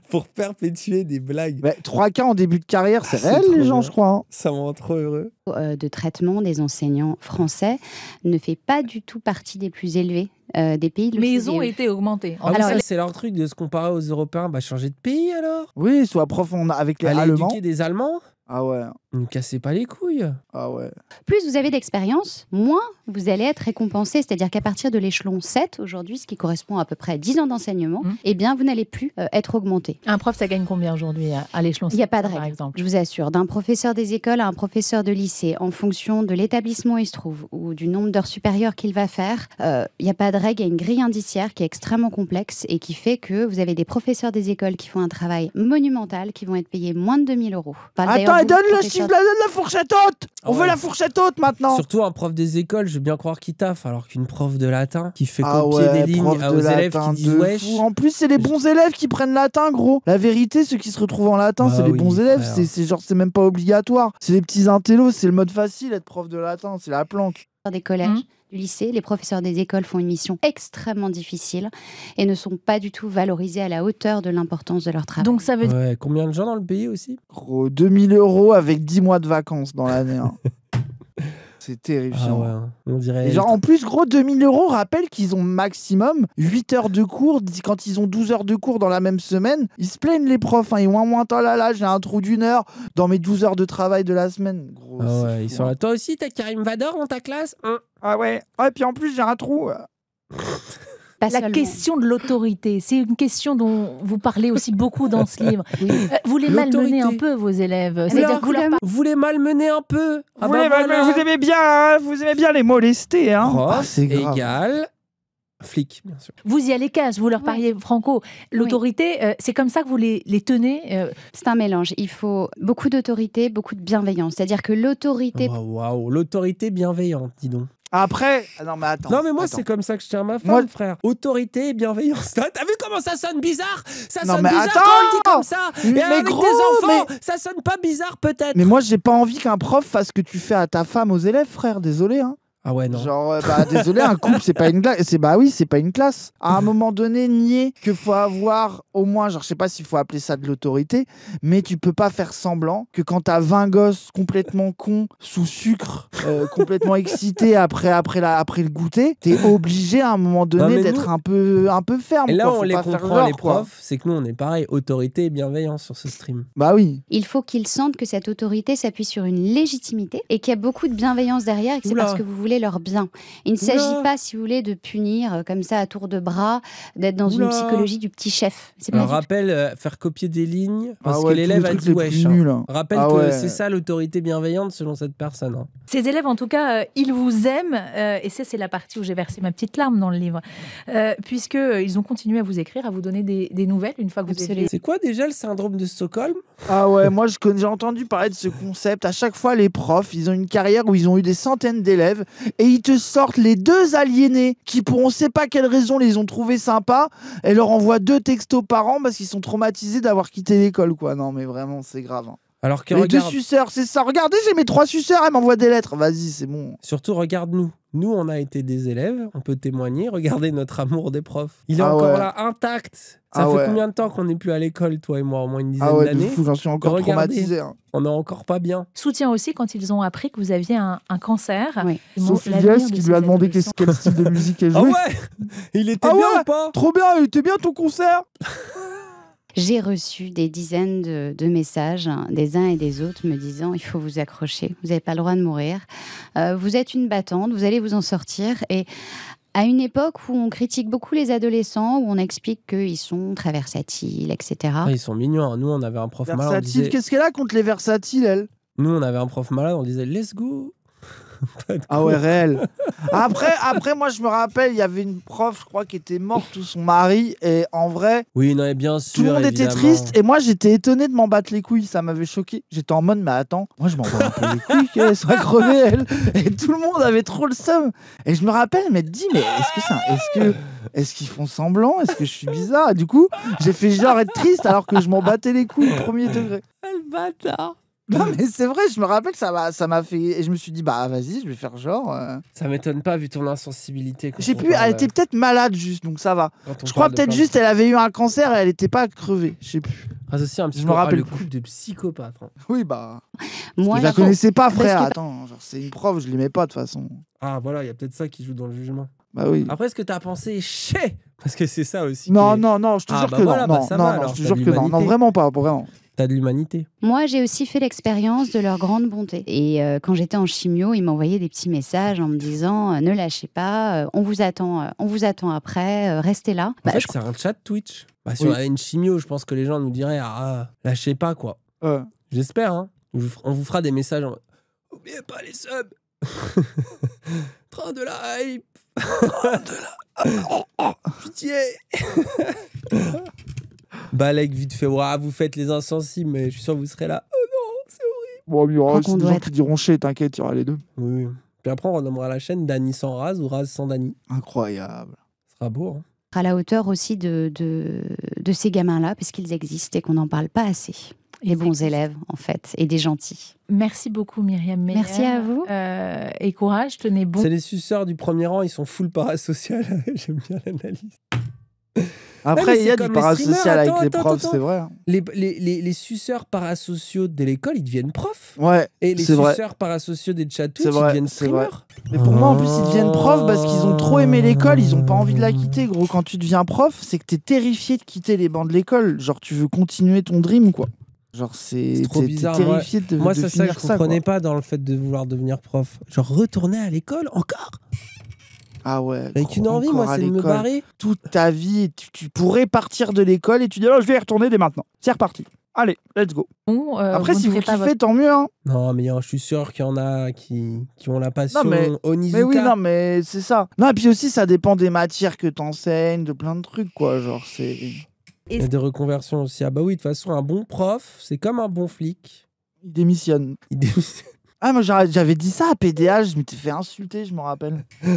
pour perpétuer des blagues. Mais 3 cas en début de carrière, c'est ah, réel, les gens, je crois. Hein. Ça me rend trop heureux. Euh, de traitement des enseignants français ne fait pas du tout partie des plus élevés. Euh, des pays Mais ils ont été augmentés. Ah alors, c'est leur truc de se comparer aux Européens. Bah, changer de pays alors Oui, soit prof avec les Allemands. des Allemands Ah ouais. Ne cassez pas les couilles. Ah ouais. Plus vous avez d'expérience, moins vous allez être récompensé. C'est-à-dire qu'à partir de l'échelon 7, aujourd'hui, ce qui correspond à peu près à 10 ans d'enseignement, mmh. eh bien, vous n'allez plus euh, être augmenté. Un prof, ça gagne combien aujourd'hui à, l'échelon 7 Il n'y a pas de règle. exemple. Je vous assure, d'un professeur des écoles à un professeur de lycée, en fonction de l'établissement où il se trouve ou du nombre d'heures supérieures qu'il va faire, euh, il n'y a pas de règle. Il y a une grille indiciaire qui est extrêmement complexe et qui fait que vous avez des professeurs des écoles qui font un travail monumental, qui vont être payés moins de 2000 euros. par Attends, donne le la, la fourchette haute On ah veut la fourchette haute maintenant Surtout un prof des écoles, je vais bien croire qu'il taffe, alors qu'une prof de latin qui fait ah copier des lignes aux élèves qui disent wesh. En plus, c'est les bons élèves qui prennent latin, gros. La vérité, ceux qui se retrouvent en latin, bah c'est les bons élèves. C'est genre, c'est même pas obligatoire. C'est les petits intellos, c'est le mode facile être prof de latin, c'est la planque. Des collèges. Mmh du lycée, les professeurs des écoles font une mission extrêmement difficile et ne sont pas du tout valorisés à la hauteur de l'importance de leur travail. Donc ça veut dire... combien de gens dans le pays aussi 2000 euros avec 10 mois de vacances dans l'année. Hein. [LAUGHS] c'est terrifiant. Ah hein. on dirait... genre, en plus, gros, 2000 euros, rappelle qu'ils ont maximum 8 heures de cours. Quand ils ont 12 heures de cours dans la même semaine, ils se plaignent les profs. Hein. ils ils moins moins, là là, j'ai un trou d'une heure dans mes 12 heures de travail de la semaine. Ah ils sont hein. Toi aussi, t'as Karim Vador dans ta classe Ah ouais. Ah, et puis en plus, j'ai un trou. [LAUGHS] la question de l'autorité, c'est une question dont vous parlez aussi beaucoup dans ce [LAUGHS] livre. Euh, vous les malmenez un peu, vos ah élèves. vous, vous, ben les malmenez un peu. vous, vous, aimez bien, hein, vous aimez bien les molester. Hein ah, c'est égal flic, bien sûr. Vous y allez casse, vous leur parlez franco. L'autorité, euh, c'est comme ça que vous les, les tenez euh? C'est un mélange. Il faut beaucoup d'autorité, beaucoup de bienveillance. C'est-à-dire que l'autorité. Oh, waouh, l'autorité bienveillante, dis donc. Après, ah non mais attends. Non mais moi c'est comme ça que je tiens ma femme, frère. Autorité, et bienveillance. T'as vu comment ça sonne bizarre Ça sonne mais bizarre attends comme ça. Mais, avec enfants, ça sonne pas bizarre peut-être. Mais moi j'ai pas envie qu'un prof fasse ce que tu fais à ta femme aux élèves, frère. Désolé. Hein. Ah genre, euh, bah désolé, un couple, c'est pas une classe. C'est bah oui, c'est pas une classe. À un moment donné, nier que faut avoir au moins, genre, je sais pas s'il faut appeler ça de l'autorité, mais tu peux pas faire semblant que quand t'as 20 gosses complètement cons, sous sucre, euh, complètement excités après, après, la, après le goûter, t'es obligé à un moment donné d'être un, peu, un peu ferme. Et là, on, les comprend, les profs, c'est que nous, on est pareil, autorité et bienveillance sur ce stream. Bah oui. Il faut qu'ils sentent que cette autorité s'appuie sur une légitimité et qu'il y a beaucoup de bienveillance derrière et que c'est parce que vous voulez leur bien. Il ne s'agit pas, si vous voulez, de punir euh, comme ça à tour de bras, d'être dans une psychologie du petit chef. C'est pas rappel, euh, faire copier des lignes ah parce que l'élève a dit wesh. Hein. hein. Rappelle ah que c'est ça l'autorité bienveillante selon cette personne. Hein. Ces élèves, en tout cas, euh, ils vous aiment et ça, c'est la partie où j'ai versé ma petite larme dans le livre, puisque ils ont continué à vous écrire, à vous donner des, nouvelles une fois que vous étiez. C'est quoi déjà le syndrome de Stockholm Ah ouais, moi j'ai entendu parler de ce concept. À chaque fois, les profs, ils ont une carrière où ils ont eu des centaines d'élèves et ils te sortent les deux aliénés qui, pour on sait pas quelle raison, les ont trouvés sympas et leur envoient deux textos par an parce qu'ils sont traumatisés d'avoir quitté l'école, quoi. Non, mais vraiment, c'est grave. Hein. Alors que les deux suceurs, c'est ça. Regardez, j'ai mes trois suceurs, elle m'envoie des lettres. Vas-y, c'est bon. Surtout, regarde-nous. Nous, on a été des élèves, on peut témoigner. Regardez notre amour des profs. Il est ah encore là, intact. Ça ah fait combien de temps qu'on n'est plus à l'école, toi et moi, au moins une ah dizaine ah ouais, d'années J'en suis encore traumatisé. Hein. On n'est encore pas bien. Soutien aussi quand ils ont appris que vous aviez un, cancer. Oui. Sophie qui lui a demandé quel style de musique [LAUGHS] elle jouait. Ah ouais Il était bien ou pas Trop bien, il était bien ton concert [LAUGHS] j'ai reçu des dizaines de, messages hein, des uns et des autres me disant il faut vous accrocher, vous n'avez pas le droit de mourir, euh, vous êtes une battante, vous allez vous en sortir. Et à une époque où on critique beaucoup les adolescents, où on explique qu'ils sont très versatiles, etc. Ah, ils sont mignons. Hein. Nous, on avait un prof malade. Qu'est-ce qu'elle a contre les versatiles, elle Nous, on avait un prof malade, on disait let's go, ah ouais, réel. [LAUGHS] Après, après, moi, je me rappelle, il y avait une prof, je crois, qui était morte ou son mari. Et en vrai. Oui, non, et bien sûr. Tout le monde était triste. Et moi, j'étais étonné de m'en battre les couilles. Ça m'avait choqué. J'étais en mode, mais attends, moi, je m'en bats les couilles qu'elle soit [LAUGHS] crevée, elle. Et tout le monde avait trop le seum. Et je me rappelle, mais dis mais est-ce que ça. Est-ce que. Est-ce qu'ils font semblant Est-ce que je suis bizarre Du coup, j'ai fait genre être triste alors que je m'en battais les couilles, au premier degré. Le bâtard non, mais c'est vrai, je me rappelle, ça m'a, ça m'a fait. Et je me suis dit, bah vas-y, je vais faire genre. Euh. Ça m'étonne pas, vu ton insensibilité. J'ai pu. Elle était euh. peut-être malade, juste, donc ça va. Je crois peut-être juste, elle avait eu un cancer et elle n'était pas crevée. Je sais plus. Ah, aussi un petit je me ah, rappelle le coup de psychopathe. Hein. Oui, bah. Moi, je la connaissais pas, frère. Attends, genre c'est une preuve, je l'aimais pas de toute façon. Ah, voilà, il y a peut-être ça qui joue dans le jugement. Bah oui. Après, est-ce que t'as pensé chez Parce que c'est ça aussi. Non, non, non, je te jure que non. non, non je te jure que non. Non, vraiment pas, vraiment de l'humanité. Moi, j'ai aussi fait l'expérience de leur grande bonté. Et euh, quand j'étais en chimio, ils m'envoyaient des petits messages en me disant euh, ne lâchez pas, euh, on vous attend, on vous attend après, restez là. En bah, fait, c'est un chat Twitch. Bah, on une chimio, je pense que les gens nous diraient ah, lâchez pas quoi. J'espère. Hein. On vous fera des messages. En... Oubliez pas les subs. [LAUGHS] Train de la hype. [LAUGHS] Pitié. [LAUGHS] Balek vite fait, vous faites les insensibles, mais je suis sûr que vous serez là. Oh non, c'est horrible. Bon, il y aura des gens qui diront t'inquiète, il y aura les deux. Oui. Puis après, on renommera la chaîne Dany sans Raz ou Raz sans Dany. Incroyable. Ce sera beau. Hein. À la hauteur aussi de, de, ces gamins-là, parce qu'ils existent et qu'on n'en parle pas assez. Les bons élèves, en fait, et des gentils. Merci beaucoup, Myriam Meyer. Merci à vous. Euh, et courage, tenez bon. C'est les suceurs du premier rang, ils sont full parasocial. [LAUGHS] J'aime bien l'analyse. Après, il y a du parasocial avec les profs, c'est vrai. Hein. Les, les, les, les, suceurs parasociaux de l'école, ils deviennent profs. Ouais. Et les suceurs parasociaux des chatouts, ils deviennent streamers. Mais pour moi, en plus, ils deviennent profs parce qu'ils ont trop aimé l'école, ils ont pas envie de la quitter. Gros, quand tu deviens prof, c'est que t'es terrifié de quitter les bancs de l'école. Genre, tu veux continuer ton dream, quoi. Genre, c'est trop Terrifié de, moi ça, ça, je comprenais pas dans le fait de vouloir devenir prof. Genre, retourner à l'école encore ah ouais. Avec une envie, moi, c'est de me barrer. Toute ta vie, tu, pourrais partir de l'école et tu dis, oh, je vais y retourner dès maintenant. C'est reparti. Allez, let's go. Euh, Après, si vous kiffez, tant mieux. Hein. Non, mais hein, je suis sûr qu'il y en a qui, qui ont la passion non, mais, Onizuka. Mais oui, non, mais c'est ça. Non, et puis aussi, ça dépend des matières que t'enseignes, de plein de trucs, quoi. Genre, c'est. Il y a des reconversions aussi. Ah bah oui, de toute façon, un bon prof, c'est comme un bon flic. Il démissionne. Il démissionne. Ah, moi j'avais dit ça à PDA, je m'étais fait insulter, je m'en rappelle. [LAUGHS]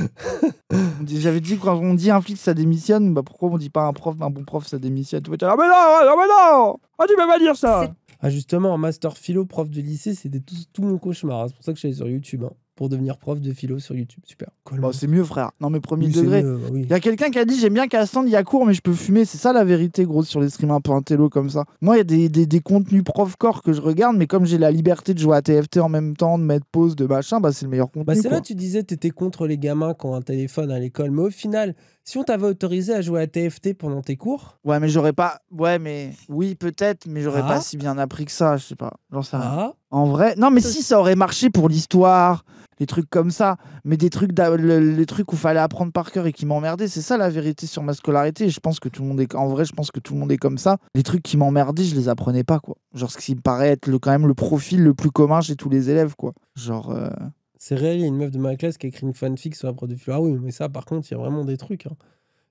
j'avais dit quand on dit un flic ça démissionne, bah pourquoi on dit pas un prof, bah, un bon prof ça démissionne Tu ah, mais non, ah, mais non Ah, tu peux pas dire ça Ah, justement, master philo, prof de lycée, c'était tout, mon cauchemar. Hein. C'est pour ça que je suis allé sur YouTube. Hein pour devenir prof de philo sur YouTube. Super. Bah, c'est mieux, frère. Non, mais premier degré. Bah il y a quelqu'un qui a dit J'aime bien qu'à stand, il y a cours, mais je peux fumer. C'est ça la vérité, gros, sur les streams un peu comme ça. Moi, il y a des, contenus prof-corps que je regarde, mais comme j'ai la liberté de jouer à TFT en même temps, de mettre pause, de machin, bah, c'est le meilleur contenu. Bah, c'est là, tu disais t'étais contre les gamins quand un téléphone à l'école, mais au final, si on t'avait autorisé à jouer à TFT pendant tes cours. Ouais, mais j'aurais pas. Ouais, mais oui, peut-être, mais j'aurais ah. pas si bien appris que ça, je sais pas. J'en sais rien. Ah. En vrai, non, mais si ça aurait marché pour l'histoire, les trucs comme ça, mais des trucs, les trucs où fallait apprendre par cœur et qui m'emmerdaient, c'est ça la vérité sur ma scolarité. Je pense que tout le monde est, en vrai, je pense que tout le monde est comme ça. Les trucs qui m'emmerdaient, je les apprenais pas, quoi. Genre ce qui me paraît être quand même le profil le plus commun chez tous les élèves, quoi. Genre. Euh, c'est réel, il y a une meuf de ma classe qui a écrit une fanfic sur la prof Ah oui, mais ça, par contre, il y a vraiment des trucs. Hein.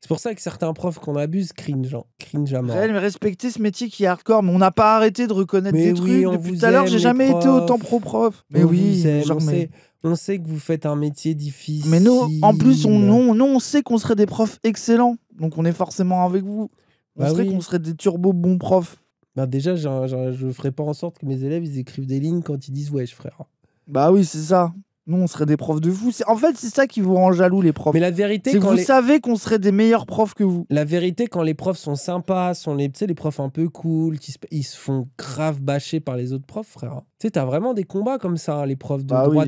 C'est pour ça que certains profs qu'on abuse cringe, hein. cringe à mort. Ouais, mais respectez ce métier qui est hardcore, mais on n'a pas arrêté de reconnaître des trucs. Depuis tout à l'heure, j'ai jamais été autant pro-prof. Mais oui, on, Sait, que vous faites un métier difficile. Mais non, en plus, on, on sait qu'on serait des profs excellents. Donc on est forcément avec vous. On bah serait qu'on serait des turbo bons profs. Bah déjà, je ne ferai pas en sorte que mes élèves ils écrivent des lignes quand ils disent wesh, frère. Bah oui, c'est ça nous on serait des profs de vous. En fait, c'est ça qui vous rend jaloux les profs. Mais la vérité, quand vous savez qu'on serait des meilleurs profs que vous. La vérité, quand les profs sont sympas, sont les, les profs un peu cool, qui ils se font grave bâcher par les autres profs, frère. Tu sais, t'as vraiment des combats comme ça, hein, les profs de bah droit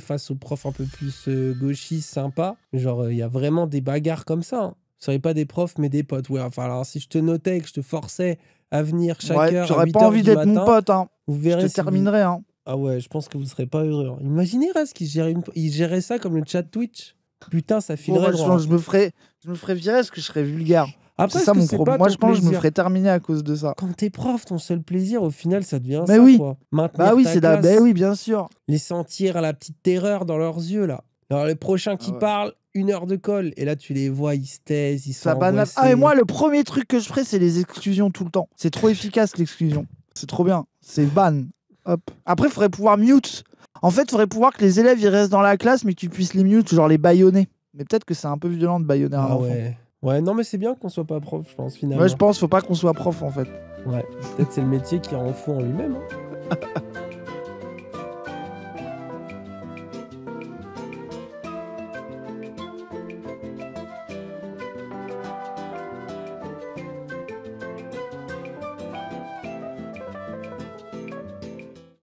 face aux profs un peu plus euh, gauchistes, sympas. Genre, il euh, y a vraiment des bagarres comme ça. ne hein. serait pas des profs, mais des potes. Ouais, enfin, alors si je te notais, que je te forçais à venir chaque heure. J'aurais pas envie d'être mon pote. Hein. Vous verrez. Je te terminerais, Hein. Ah ouais, je pense que vous serez pas heureux. Hein. Imaginez Raz qui gérait, une... ça comme le chat Twitch. Putain, ça filerait bah, droit. Je, hein. me ferais, je me ferais virer parce que je serais vulgaire. ça mon Moi, je pense que je me ferais terminer à cause de ça. Quand t'es prof, ton seul plaisir, au final, ça devient Mais bah oui. quoi. Bah oui, c'est oui, bien sûr. Les sentir la petite terreur dans leurs yeux, là. Alors, le prochain qui ah parle, une heure de colle. Et là, tu les vois, ils se taisent, ils sont. Ah, et moi, le premier truc que je ferais, c'est les exclusions tout le temps. C'est trop efficace, l'exclusion. C'est trop bien. C'est ban. Après, il faudrait pouvoir mute. En fait, il faudrait pouvoir que les élèves ils restent dans la classe, mais que tu puisses les mute, genre les baïonner. Mais peut-être que c'est un peu violent de baïonner un ah enfant. Ouais. ouais, non, mais c'est bien qu'on soit pas prof, je pense, finalement. Ouais, je pense, faut pas qu'on soit prof en fait. Ouais, peut-être c'est le métier qui en fout en lui-même. Hein. [LAUGHS]